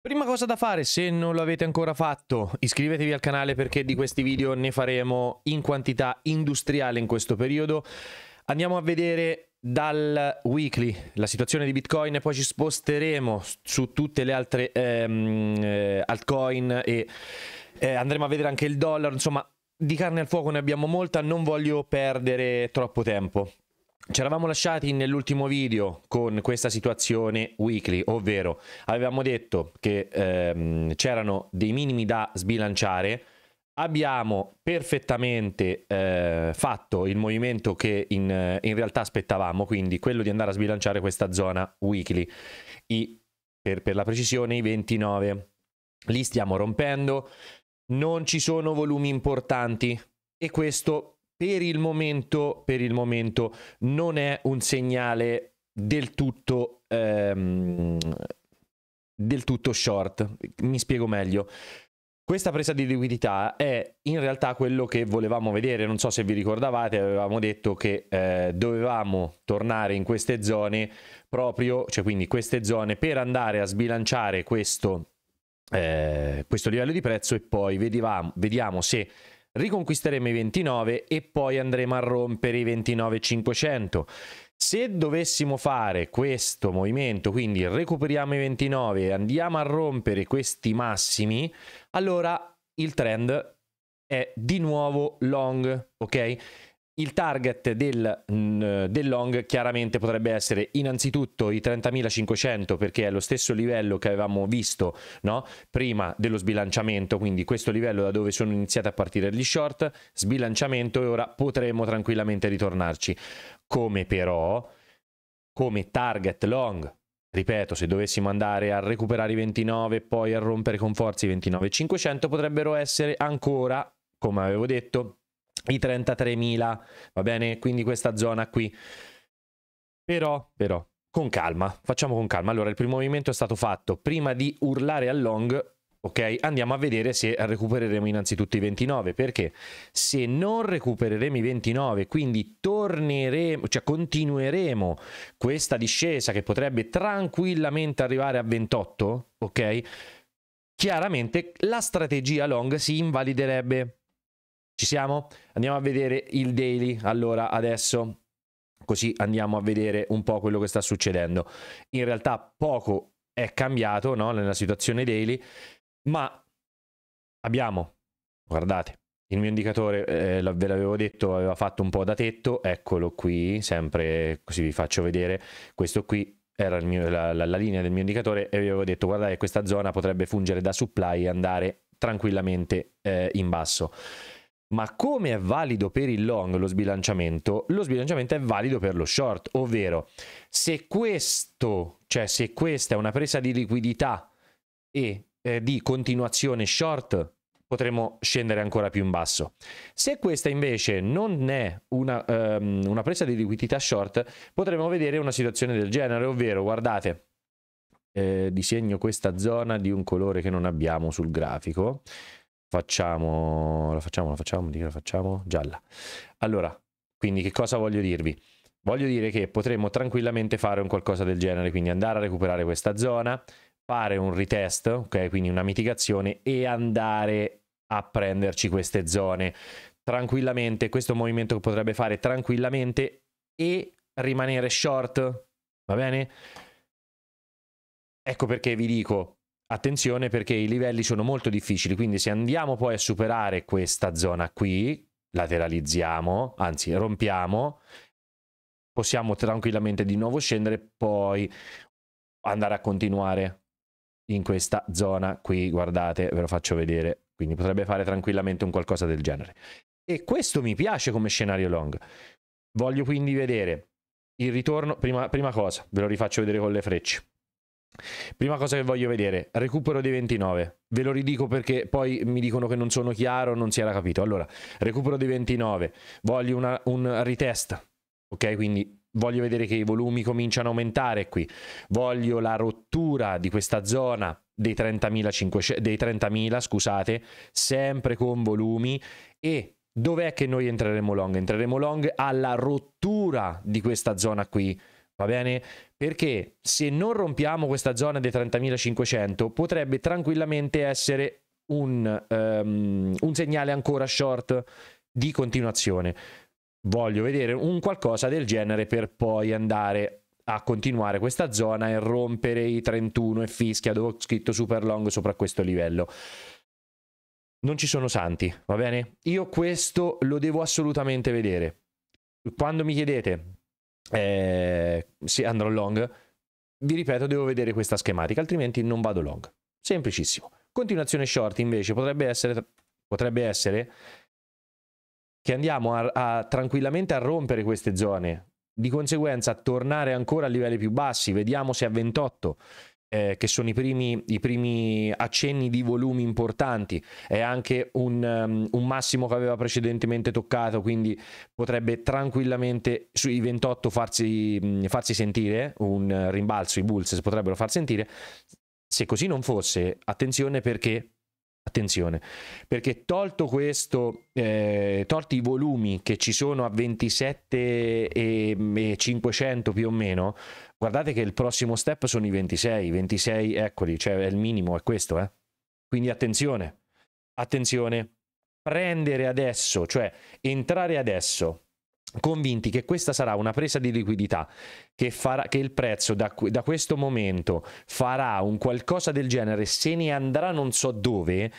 Prima cosa da fare, se non lo avete ancora fatto, iscrivetevi al canale perché di questi video ne faremo in quantità industriale in questo periodo. Andiamo a vedere dal weekly la situazione di Bitcoin e poi ci sposteremo su tutte le altre ehm, eh, altcoin e eh, andremo a vedere anche il dollaro, insomma di carne al fuoco ne abbiamo molta, non voglio perdere troppo tempo. Ci eravamo lasciati nell'ultimo video con questa situazione weekly, ovvero avevamo detto che ehm, c'erano dei minimi da sbilanciare, abbiamo perfettamente eh, fatto il movimento che in, in, realtà aspettavamo, quindi quello di andare a sbilanciare questa zona weekly, I, per, per la precisione i 29. Li stiamo rompendo, non ci sono volumi importanti e questo per il momento, per il momento non è un segnale del tutto, ehm, del tutto short. Mi spiego meglio. Questa presa di liquidità è in realtà quello che volevamo vedere, non so se vi ricordavate, avevamo detto che eh, dovevamo tornare in queste zone proprio, cioè quindi queste zone per andare a sbilanciare questo, eh, questo livello di prezzo e poi vedivamo, vediamo se riconquisteremo i 29 e poi andremo a rompere i 29,500. Se dovessimo fare questo movimento, quindi recuperiamo i 29 e andiamo a rompere questi massimi, allora il trend è di nuovo long, ok? Il target del, mm, del, long chiaramente potrebbe essere innanzitutto i 30.500 perché è lo stesso livello che avevamo visto no? prima dello sbilanciamento, quindi questo livello da dove sono iniziati a partire gli short, sbilanciamento e ora potremo tranquillamente ritornarci. Come però, come target long, ripeto, se dovessimo andare a recuperare i 29 e poi a rompere con forza i 29.500 potrebbero essere ancora, come avevo detto, i 33.000, va bene? Quindi questa zona qui. Però, però, con calma, facciamo con calma. Allora, il primo movimento è stato fatto. Prima di urlare al long, ok? Andiamo a vedere se recupereremo innanzitutto i 29, perché se non recupereremo i 29, quindi torneremo, cioè continueremo questa discesa che potrebbe tranquillamente arrivare a 28, ok? Chiaramente la strategia long si invaliderebbe ci siamo? Andiamo a vedere il daily allora adesso, così andiamo a vedere un po' quello che sta succedendo. In realtà poco è cambiato no? nella situazione daily, ma abbiamo, guardate, il mio indicatore, eh, ve l'avevo detto, aveva fatto un po' da tetto, eccolo qui, sempre così vi faccio vedere, questo qui era mio, la, la, la, linea del mio indicatore e vi avevo detto guardate questa zona potrebbe fungere da supply e andare tranquillamente eh, in basso. Ma come è valido per il long lo sbilanciamento? Lo sbilanciamento è valido per lo short, ovvero se questo, cioè se questa è una presa di liquidità e eh, di continuazione short, potremo scendere ancora più in basso. Se questa invece non è una, um, una presa di liquidità short, potremo vedere una situazione del genere, ovvero guardate, eh, disegno questa zona di un colore che non abbiamo sul grafico Facciamo, la facciamo, la facciamo, la facciamo, gialla. Allora, quindi che cosa voglio dirvi? Voglio dire che potremmo tranquillamente fare un qualcosa del genere, quindi andare a recuperare questa zona, fare un retest, ok? Quindi una mitigazione e andare a prenderci queste zone tranquillamente, questo è un movimento che potrebbe fare tranquillamente e rimanere short, va bene? Ecco perché vi dico, attenzione perché i livelli sono molto difficili, quindi se andiamo poi a superare questa zona qui, lateralizziamo, anzi rompiamo, possiamo tranquillamente di nuovo scendere, poi andare a continuare in questa zona qui, guardate, ve lo faccio vedere, quindi potrebbe fare tranquillamente un qualcosa del genere. E questo mi piace come scenario long. Voglio quindi vedere il ritorno, prima, prima cosa, ve lo rifaccio vedere con le frecce Prima cosa che voglio vedere, recupero dei 29. Ve lo ridico perché poi mi dicono che non sono chiaro, non si era capito. Allora, recupero dei 29, voglio una, un retest, ok? Quindi voglio vedere che i volumi cominciano a aumentare qui. Voglio la rottura di questa zona dei 30.000, dei 30.000 scusate, sempre con volumi e dov'è che noi entreremo long? Entreremo long alla rottura di questa zona qui va bene? Perché se non rompiamo questa zona dei 30.500 potrebbe tranquillamente essere un, um, un segnale ancora short di continuazione. Voglio vedere un qualcosa del genere per poi andare a continuare questa zona e rompere i 31 e fischia dove ho scritto super long sopra questo livello. Non ci sono santi, va bene? Io questo lo devo assolutamente vedere. Quando mi chiedete eh, sì, andrò long. Vi ripeto, devo vedere questa schematica, altrimenti non vado long. Semplicissimo. Continuazione short invece potrebbe essere, potrebbe essere che andiamo a, a, tranquillamente a rompere queste zone, di conseguenza tornare ancora a livelli più bassi, vediamo se a 28 eh, che sono i primi, i primi, accenni di volumi importanti, è anche un, um, un, massimo che aveva precedentemente toccato, quindi potrebbe tranquillamente sui 28 farsi, mh, mm, farsi sentire, un rimbalzo, i Bulls potrebbero far sentire. Se così non fosse, attenzione perché Attenzione, perché tolto questo, eh, tolti i volumi che ci sono a 27 e, e 500 più o meno, guardate che il prossimo step sono i 26, 26 eccoli, cioè è il minimo è questo, eh? Quindi attenzione, attenzione, prendere adesso, cioè entrare adesso, convinti che questa sarà una presa di liquidità che, farà, che il prezzo da, da, questo momento farà un qualcosa del genere se ne andrà non so dove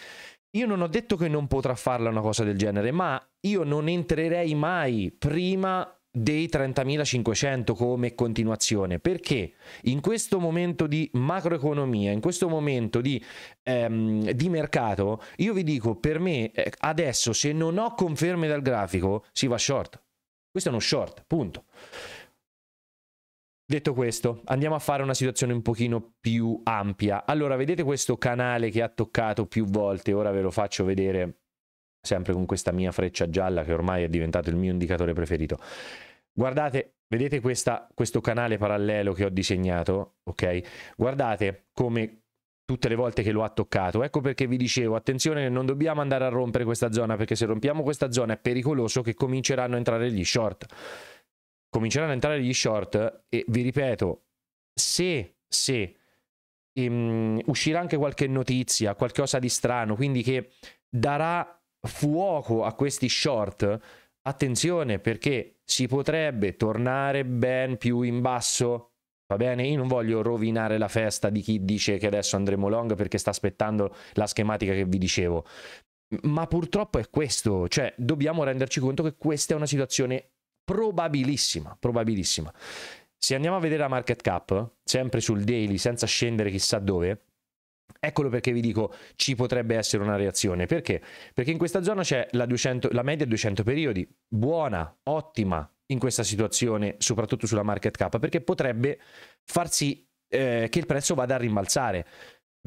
io non ho detto che non potrà farla una cosa del genere ma io non entrerei mai prima dei 30.500 come continuazione perché in questo momento di macroeconomia in questo momento di, ehm, di mercato io vi dico per me eh, adesso se non ho conferme dal grafico si va short questo è uno short, punto. Detto questo, andiamo a fare una situazione un pochino più ampia. Allora, vedete questo canale che ha toccato più volte, ora ve lo faccio vedere sempre con questa mia freccia gialla che ormai è diventato il mio indicatore preferito. Guardate, vedete questa, questo canale parallelo che ho disegnato, ok? Guardate come tutte le volte che lo ha toccato. Ecco perché vi dicevo, attenzione, non dobbiamo andare a rompere questa zona, perché se rompiamo questa zona è pericoloso che cominceranno a entrare gli short. Cominceranno a entrare gli short e vi ripeto, se, se um, uscirà anche qualche notizia, qualcosa di strano, quindi che darà fuoco a questi short, attenzione perché si potrebbe tornare ben più in basso Va bene? Io non voglio rovinare la festa di chi dice che adesso andremo long perché sta aspettando la schematica che vi dicevo. Ma purtroppo è questo, cioè dobbiamo renderci conto che questa è una situazione probabilissima, probabilissima. Se andiamo a vedere la market cap, sempre sul daily, senza scendere chissà dove, Eccolo perché vi dico ci potrebbe essere una reazione. Perché? Perché in questa zona c'è la, 200, la media 200 periodi, buona, ottima, in questa situazione, soprattutto sulla market cap, perché potrebbe far sì eh, che il prezzo vada a rimbalzare.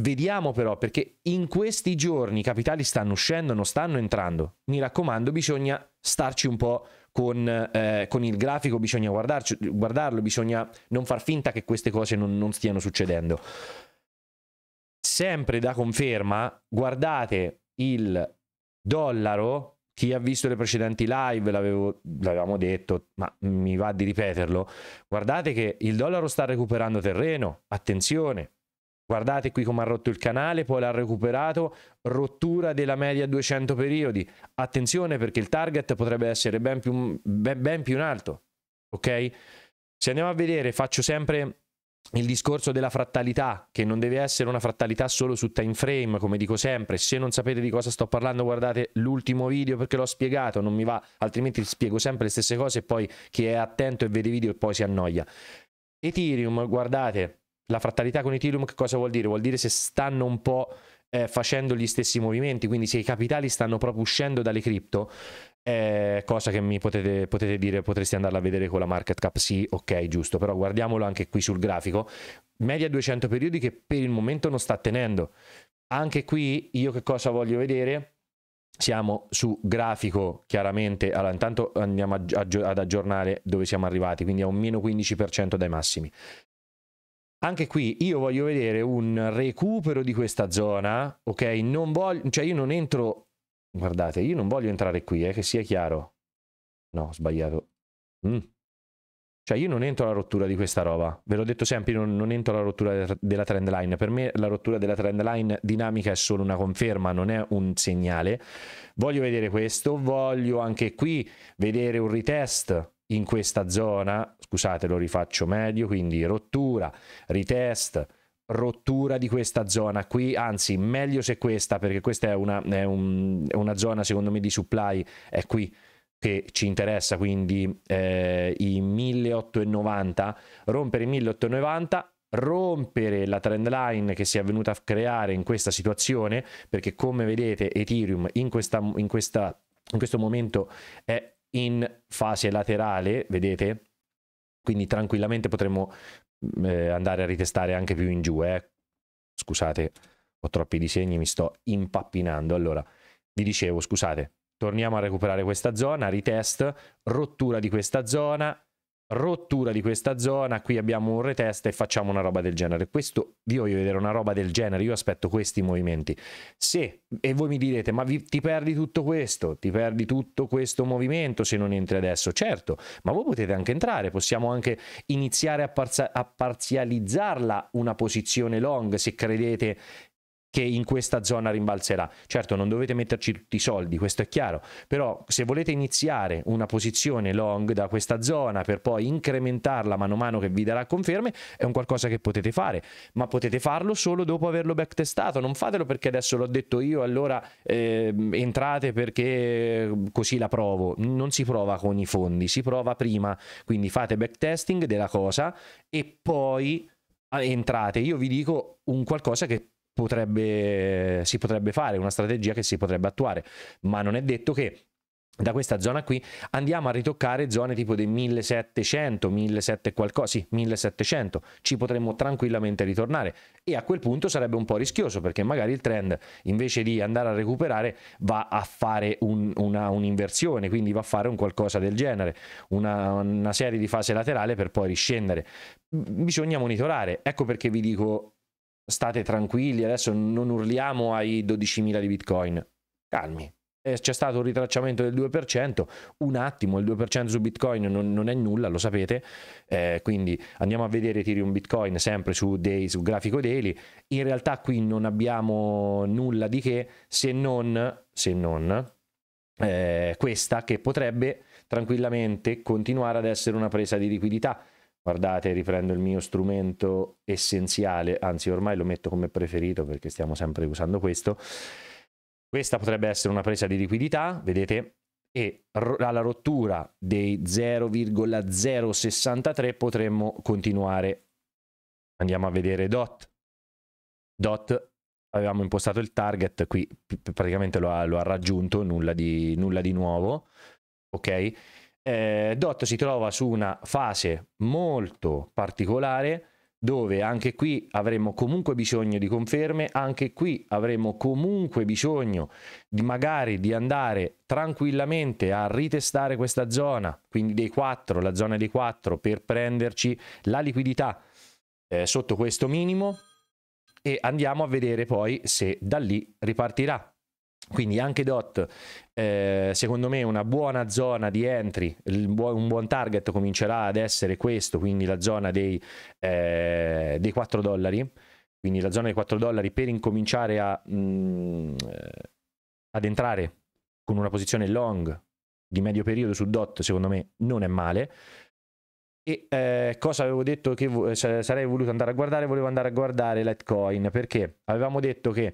Vediamo però perché in questi giorni i capitali stanno uscendo, non stanno entrando. Mi raccomando, bisogna starci un po' con, eh, con il grafico, bisogna guardarci, guardarlo, bisogna non far finta che queste cose non, non stiano succedendo. Sempre da conferma, guardate il dollaro chi ha visto le precedenti live, l'avevamo detto, ma mi va di ripeterlo, guardate che il dollaro sta recuperando terreno, attenzione. Guardate qui come ha rotto il canale, poi l'ha recuperato, rottura della media 200 periodi. Attenzione perché il target potrebbe essere ben più, ben, ben più in alto, ok? Se andiamo a vedere, faccio sempre il discorso della frattalità, che non deve essere una frattalità solo su time frame, come dico sempre. Se non sapete di cosa sto parlando, guardate l'ultimo video perché l'ho spiegato, non mi va, altrimenti spiego sempre le stesse cose e poi chi è attento e vede i video e poi si annoia. Ethereum, guardate, la frattalità con Ethereum che cosa vuol dire? Vuol dire se stanno un po' eh, facendo gli stessi movimenti, quindi se i capitali stanno proprio uscendo dalle cripto, eh, cosa che mi potete, potete, dire, potresti andarla a vedere con la market cap, sì, ok, giusto, però guardiamolo anche qui sul grafico. Media 200 periodi che per il momento non sta tenendo. Anche qui io che cosa voglio vedere? Siamo su grafico chiaramente, allora intanto andiamo ad aggiornare dove siamo arrivati, quindi a un meno 15% dai massimi. Anche qui io voglio vedere un recupero di questa zona, ok? Non voglio, cioè io non entro Guardate, io non voglio entrare qui, eh, che sia chiaro. No, ho sbagliato. Mm. Cioè, io non entro alla rottura di questa roba. Ve l'ho detto sempre, non, non, entro alla rottura della trend line. Per me la rottura della trend line dinamica è solo una conferma, non è un segnale. Voglio vedere questo, voglio anche qui vedere un retest in questa zona. Scusate, lo rifaccio meglio, quindi rottura, retest, rottura di questa zona qui, anzi meglio se questa, perché questa è una, è un, è una zona secondo me di supply, è qui che ci interessa, quindi eh, i 1890, rompere i 1890 rompere la trend line che si è venuta a creare in questa situazione perché come vedete Ethereum in, questa, in, questa, in questo momento è in fase laterale vedete quindi tranquillamente potremmo eh, andare a ritestare anche più in giù. Eh. Scusate, ho troppi disegni, mi sto impappinando. Allora, vi dicevo, scusate, torniamo a recuperare questa zona, ritest, rottura di questa zona, rottura di questa zona, qui abbiamo un retest e facciamo una roba del genere. Questo vi voglio vedere una roba del genere, io aspetto questi movimenti. Se, e voi mi direte, ma vi, ti perdi tutto questo, ti perdi tutto questo movimento se non entri adesso, certo, ma voi potete anche entrare, possiamo anche iniziare a, parza- a parzializzarla una posizione long se credete che in questa zona rimbalzerà. Certo, non dovete metterci tutti i soldi, questo è chiaro, però se volete iniziare una posizione long da questa zona per poi incrementarla mano a mano che vi darà conferme, è un qualcosa che potete fare, ma potete farlo solo dopo averlo backtestato, non fatelo perché adesso l'ho detto io, allora eh, entrate perché ehm, così la provo, non si prova con i fondi, si prova prima, quindi fate backtesting della cosa e poi eh, entrate. Io vi dico un qualcosa che potrebbe, si potrebbe fare, una strategia che si potrebbe attuare, ma non è detto che da questa zona qui andiamo a ritoccare zone tipo dei 1700, 1700 qualcosa, sì, 1700, ci potremmo tranquillamente ritornare e a quel punto sarebbe un po' rischioso perché magari il trend invece di andare a recuperare va a fare un, una, un'inversione, quindi va a fare un qualcosa del genere, una, una serie di fasi laterale per poi riscendere. Bisogna monitorare, ecco perché vi dico state tranquilli, adesso non urliamo ai 12.000 di Bitcoin. Calmi. Eh, c'è stato un ritracciamento del 2%, un attimo, il 2% su Bitcoin non, non è nulla, lo sapete, eh, quindi andiamo a vedere Ethereum Bitcoin sempre su, day, su grafico daily, in realtà qui non abbiamo nulla di che se non, se non eh, questa che potrebbe tranquillamente continuare ad essere una presa di liquidità Guardate, riprendo il mio strumento essenziale, anzi ormai lo metto come preferito perché stiamo sempre usando questo. Questa potrebbe essere una presa di liquidità, vedete, e alla rottura dei 0,063 potremmo continuare. Andiamo a vedere DOT. DOT avevamo impostato il target, qui praticamente lo ha, lo ha raggiunto, nulla di, nulla di nuovo. Ok? eh, Dot si trova su una fase molto particolare dove anche qui avremo comunque bisogno di conferme, anche qui avremo comunque bisogno di magari di andare tranquillamente a ritestare questa zona, quindi dei 4, la zona dei 4 per prenderci la liquidità eh, sotto questo minimo e andiamo a vedere poi se da lì ripartirà. Quindi anche Dot, eh, secondo me, una buona zona di entry, un buon target comincerà ad essere questo, quindi la zona dei, eh, dei 4 dollari, quindi la zona dei 4 dollari per incominciare a, mh, mm, ad entrare con una posizione long di medio periodo su DOT, secondo me non è male. E eh, cosa avevo detto che vo- sarei voluto andare a guardare? Volevo andare a guardare Litecoin perché avevamo detto che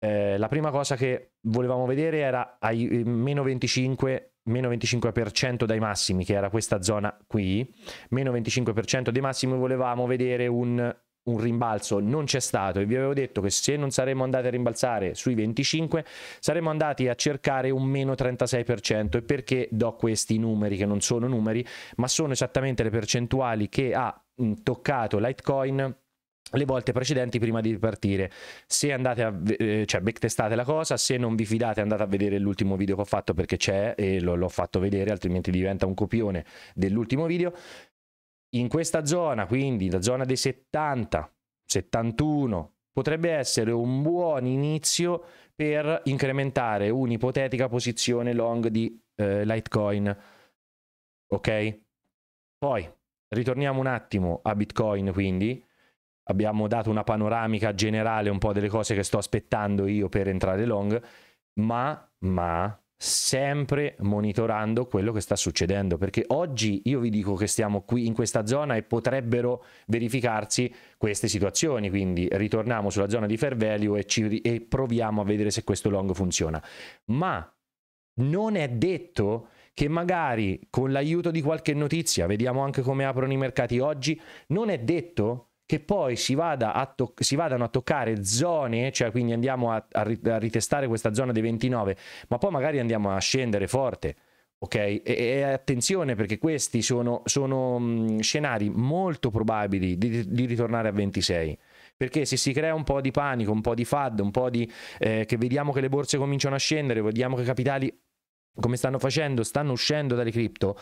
eh, la prima cosa che volevamo vedere era ai eh, meno 25 meno 25% dai massimi, che era questa zona qui, meno 25% dei massimi, volevamo vedere un, un, rimbalzo, non c'è stato e vi avevo detto che se non saremmo andati a rimbalzare sui 25 saremmo andati a cercare un meno 36% e perché do questi numeri che non sono numeri, ma sono esattamente le percentuali che ha mm, toccato Litecoin le volte precedenti prima di partire. Se andate a eh, cioè backtestate la cosa, se non vi fidate andate a vedere l'ultimo video che ho fatto perché c'è e l'ho fatto vedere, altrimenti diventa un copione dell'ultimo video. In questa zona, quindi la zona dei 70, 71, potrebbe essere un buon inizio per incrementare un'ipotetica posizione long di eh, Litecoin. Ok? Poi ritorniamo un attimo a Bitcoin, quindi abbiamo dato una panoramica generale un po' delle cose che sto aspettando io per entrare long, ma, ma sempre monitorando quello che sta succedendo, perché oggi io vi dico che stiamo qui in questa zona e potrebbero verificarsi queste situazioni, quindi ritorniamo sulla zona di fair value e, ci, e proviamo a vedere se questo long funziona. Ma non è detto che magari con l'aiuto di qualche notizia, vediamo anche come aprono i mercati oggi, non è detto che poi si, vada a to- si vadano a toccare zone, cioè quindi andiamo a, a, ri- a, ritestare questa zona dei 29, ma poi magari andiamo a scendere forte. Ok, e, e attenzione perché questi sono, sono scenari molto probabili di, di ritornare a 26 perché se si crea un po' di panico, un po' di FAD, un po' di eh, che vediamo che le borse cominciano a scendere, vediamo che i capitali come stanno facendo, stanno uscendo dalle cripto,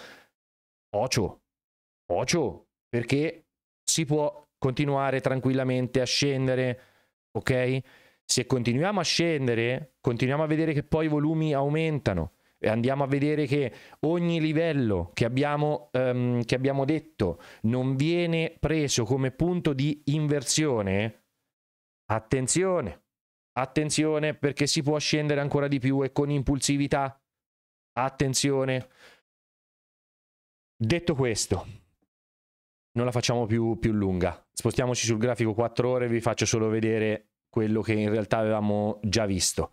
ocio, ocio, perché si può continuare tranquillamente a scendere, ok? Se continuiamo a scendere, continuiamo a vedere che poi i volumi aumentano e andiamo a vedere che ogni livello che abbiamo, um, che abbiamo detto non viene preso come punto di inversione, attenzione, attenzione perché si può scendere ancora di più e con impulsività, attenzione. Detto questo, non la facciamo più, più lunga. Spostiamoci sul grafico 4 ore, vi faccio solo vedere quello che in realtà avevamo già visto.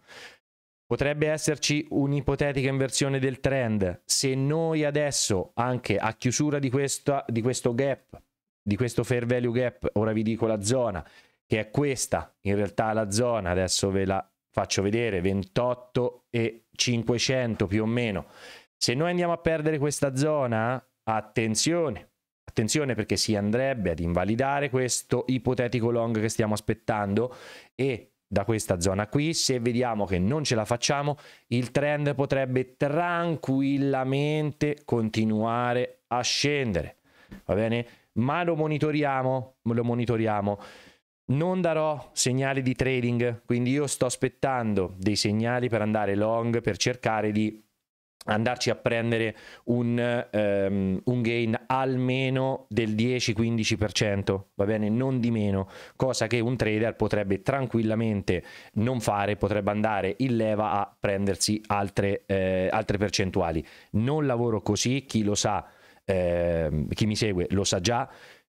Potrebbe esserci un'ipotetica inversione del trend. Se noi adesso, anche a chiusura di, questa, di questo gap, di questo fair value gap, ora vi dico la zona, che è questa, in realtà la zona, adesso ve la faccio vedere, 28 e 500 più o meno. Se noi andiamo a perdere questa zona, attenzione, Attenzione perché si andrebbe ad invalidare questo ipotetico long che stiamo aspettando e da questa zona qui, se vediamo che non ce la facciamo, il trend potrebbe tranquillamente continuare a scendere, va bene? Ma lo monitoriamo, lo monitoriamo. Non darò segnali di trading, quindi io sto aspettando dei segnali per andare long, per cercare di andarci a prendere un, um, un, gain almeno del 10-15%, va bene? Non di meno, cosa che un trader potrebbe tranquillamente non fare, potrebbe andare in leva a prendersi altre, eh, altre percentuali. Non lavoro così, chi lo sa, eh, chi mi segue lo sa già,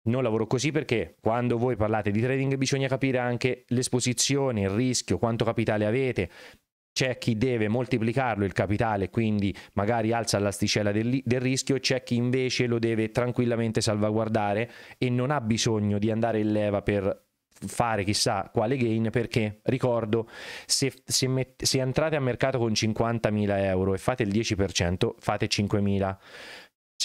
non lavoro così perché quando voi parlate di trading bisogna capire anche l'esposizione, il rischio, quanto capitale avete, c'è chi deve moltiplicarlo il capitale, quindi magari alza l'asticella del, del rischio, c'è chi invece lo deve tranquillamente salvaguardare e non ha bisogno di andare in leva per fare chissà quale gain perché ricordo se, se, met, se entrate a mercato con 50.000 euro e fate il 10% fate 5.000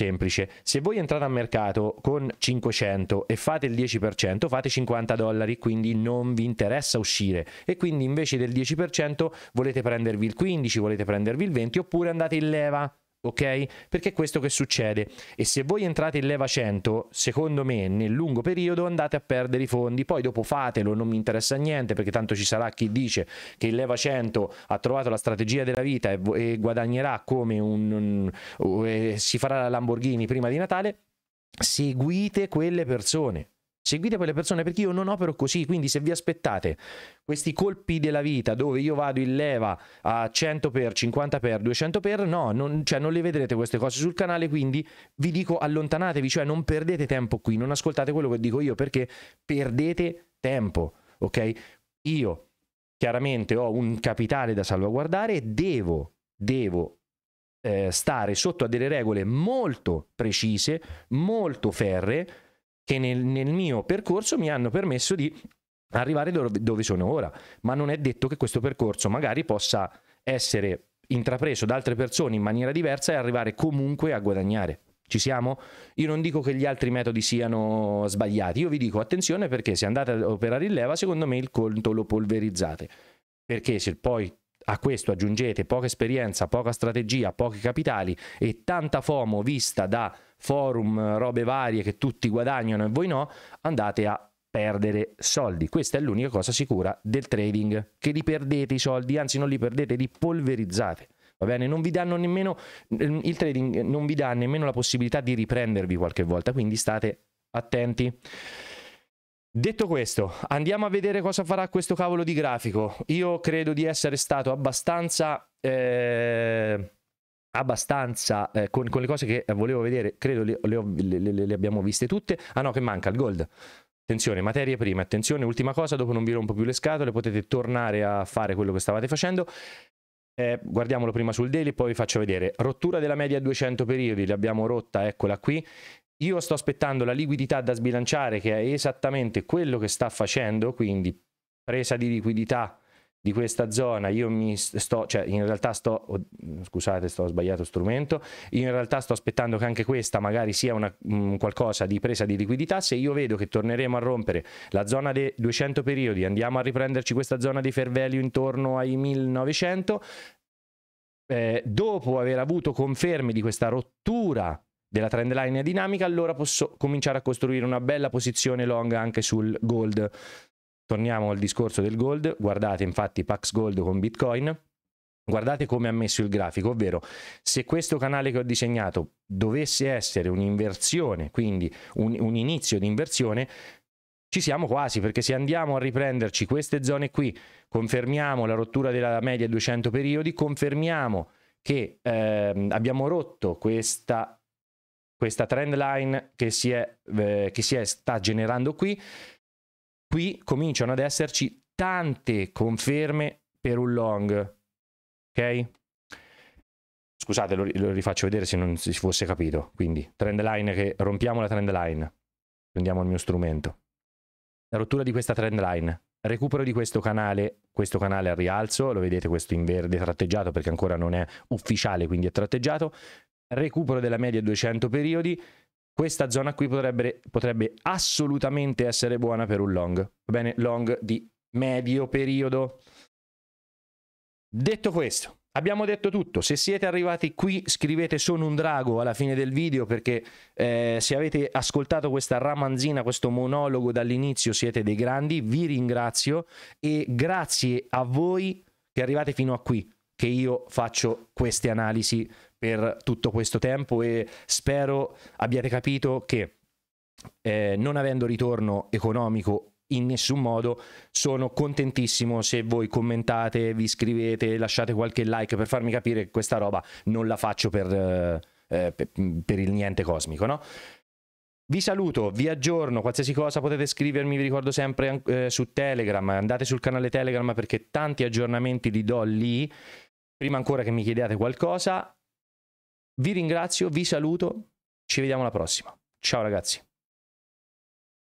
semplice. Se voi entrate al mercato con 500 e fate il 10%, fate 50 dollari, quindi non vi interessa uscire e quindi invece del 10% volete prendervi il 15, volete prendervi il 20 oppure andate in leva ok? Perché è questo che succede. E se voi entrate in leva 100, secondo me, nel lungo periodo andate a perdere i fondi, poi dopo fatelo, non mi interessa niente, perché tanto ci sarà chi dice che il leva 100 ha trovato la strategia della vita e, e guadagnerà come un, un si farà la Lamborghini prima di Natale. Seguite quelle persone, Seguite quelle persone perché io non opero così, quindi se vi aspettate questi colpi della vita dove io vado in leva a 100 x 50 x 200 x no, non, cioè non le vedrete queste cose sul canale, quindi vi dico allontanatevi, cioè non perdete tempo qui, non ascoltate quello che dico io perché perdete tempo, ok? Io chiaramente ho un capitale da salvaguardare e devo, devo eh, stare sotto a delle regole molto precise, molto ferree, che nel, nel mio percorso mi hanno permesso di arrivare dove sono ora, ma non è detto che questo percorso magari possa essere intrapreso da altre persone in maniera diversa e arrivare comunque a guadagnare. Ci siamo? Io non dico che gli altri metodi siano sbagliati, io vi dico attenzione perché se andate ad operare in leva, secondo me il conto lo polverizzate. Perché se poi a questo aggiungete poca esperienza, poca strategia, pochi capitali e tanta FOMO vista da forum, robe varie che tutti guadagnano e voi no, andate a perdere soldi. Questa è l'unica cosa sicura del trading, che li perdete i soldi, anzi non li perdete, li polverizzate. Va bene, non vi danno nemmeno il trading non vi dà nemmeno la possibilità di riprendervi qualche volta, quindi state attenti. Detto questo, andiamo a vedere cosa farà questo cavolo di grafico. Io credo di essere stato abbastanza... Eh, abbastanza eh, con, con, le cose che volevo vedere, credo le, le, le, le abbiamo viste tutte. Ah no, che manca il gold. Attenzione, materie prime, attenzione, ultima cosa, dopo non vi rompo più le scatole, potete tornare a fare quello che stavate facendo. Eh, guardiamolo prima sul daily, poi vi faccio vedere. Rottura della media a 200 periodi, l'abbiamo rotta, eccola qui. Io sto aspettando la liquidità da sbilanciare, che è esattamente quello che sta facendo, quindi presa di liquidità di questa zona, io mi sto, cioè in realtà sto, scusate, sto sbagliato strumento, in realtà sto aspettando che anche questa magari sia una, mh, mm, qualcosa di presa di liquidità, se io vedo che torneremo a rompere la zona dei 200 periodi, andiamo a riprenderci questa zona di fair value intorno ai 1900, eh, dopo aver avuto conferme di questa rottura della trend trendline dinamica, allora posso cominciare a costruire una bella posizione long anche sul gold. Torniamo al discorso del gold, guardate infatti Pax Gold con Bitcoin, guardate come ha messo il grafico, ovvero se questo canale che ho disegnato dovesse essere un'inversione, quindi un, un inizio di inversione, ci siamo quasi perché se andiamo a riprenderci queste zone qui, confermiamo la rottura della media 200 periodi, confermiamo che eh, abbiamo rotto questa questa trend line che si, è, eh, che si è, sta generando qui, qui cominciano ad esserci tante conferme per un long, ok? Scusate, lo, lo rifaccio vedere se non si fosse capito. Quindi, trend line che rompiamo la trend line. Prendiamo il mio strumento. La rottura di questa trend line, recupero di questo canale, questo canale al rialzo, lo vedete questo in verde tratteggiato perché ancora non è ufficiale, quindi è tratteggiato, recupero della media 200 periodi, questa zona qui potrebbe, potrebbe assolutamente essere buona per un long, va bene? Long di medio periodo. Detto questo, abbiamo detto tutto. Se siete arrivati qui, scrivete Sono un drago alla fine del video perché eh, se avete ascoltato questa ramanzina, questo monologo dall'inizio, siete dei grandi. Vi ringrazio e grazie a voi che arrivate fino a qui che io faccio queste analisi per tutto questo tempo e spero abbiate capito che eh, non avendo ritorno economico in nessun modo sono contentissimo se voi commentate, vi iscrivete, lasciate qualche like per farmi capire che questa roba non la faccio per, eh, eh per, per il niente cosmico, no? Vi saluto, vi aggiorno, qualsiasi cosa potete scrivermi, vi ricordo sempre eh, su Telegram, andate sul canale Telegram perché tanti aggiornamenti li do lì. Prima ancora che mi chiediate qualcosa, vi ringrazio, vi saluto, ci vediamo alla prossima. Ciao ragazzi.